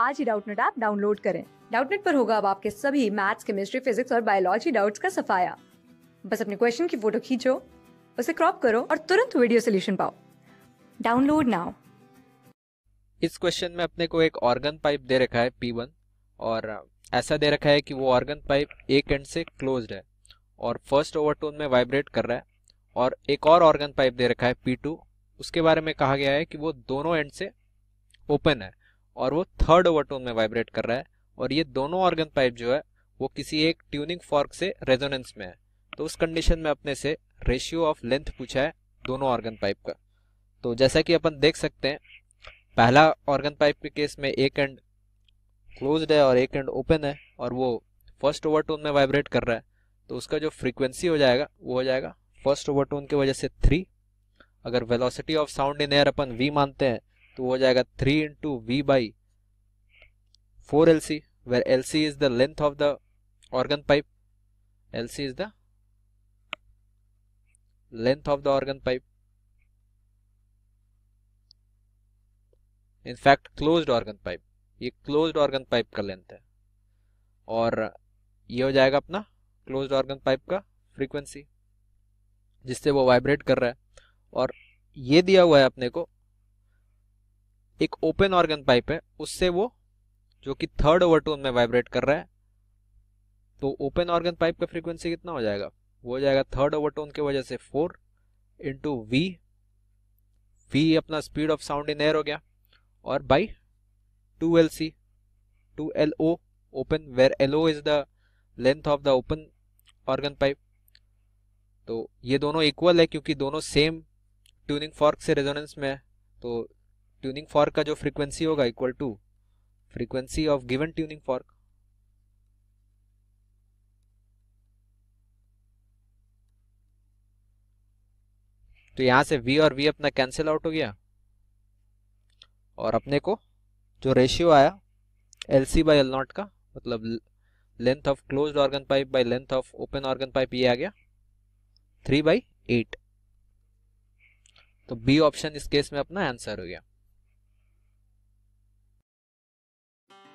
आज ही Doubtnut app download करें डाउटनेट पर होगा अब आपके सभी मैथ्स केमिस्ट्री फिजिक्स और बायोलॉजी डाउट्स का सफाया बस अपने क्वेश्चन की फोटो खींचो उसे क्रॉप करो और तुरंत वीडियो सोल्यूशन पाओ डाउनलोड नाउ इस क्वेश्चन में अपने को एक ऑर्गन पाइप दे रखा है पी वन और ऐसा दे रखा है कि वो ऑर्गन पाइप एक एंड से क्लोज है और फर्स्ट ओवरटोन में वाइब्रेट कर रहा है और एक और ऑर्गन पाइप दे रखा है पी टू उसके बारे में कहा गया है कि वो दोनों एंड से ओपन है और वो थर्ड ओवरटोन में वाइब्रेट कर रहा है और ये दोनों ऑर्गन पाइप जो है वो किसी एक ट्यूनिंग फॉर्क से रेजोनेंस में है तो उस कंडीशन में अपने से रेशियो ऑफ लेंथ पूछा है दोनों ऑर्गन पाइप का तो जैसा कि अपन देख सकते हैं पहला ऑर्गन पाइप के केस में एक एंड क्लोज्ड है और एक एंड ओपन है और वो फर्स्ट ओवरटोन में वाइब्रेट कर रहा है तो उसका जो फ्रीक्वेंसी हो जाएगा वो हो जाएगा फर्स्ट ओवरटोन की वजह से थ्री अगर velocity of sound in air अपन वी मानते हैं तो हो जाएगा three into V by four L C where L C is the length of the organ pipe L C is the length of the organ pipe in fact close organ pipe ये close organ pipe का length है और ये हो जाएगा अपना close organ pipe का frequency जिससे वो वाइब्रेट कर रहा है और ये दिया हुआ है अपने को एक ओपन ऑर्गन पाइप है उससे वो जो कि थर्ड ओवरटोन में वाइब्रेट कर रहा है तो ओपन ऑर्गन पाइप का फ्रीक्वेंसी कितना हो जाएगा वो हो जाएगा थर्ड ओवरटोन की वजह से फोर इंटू वी वी अपना speed of sound in air हो गया और by two L C two L O open where L O is the length of the open organ pipe तो ये दोनों इक्वल है क्योंकि दोनों सेम ट्यूनिंग फॉर्क से रेजोनेंस में है तो ट्यूनिंग फॉर्क का जो फ्रीक्वेंसी होगा equal to frequency of given tuning fork तो यहां से v और v अपना कैंसिल आउट हो गया और अपने को जो रेशियो आया L C by L naught का मतलब length of close organ pipe by length of open organ pipe ये आ गया थ्री बाई एट तो बी ऑप्शन इस केस में अपना आंसर हो गया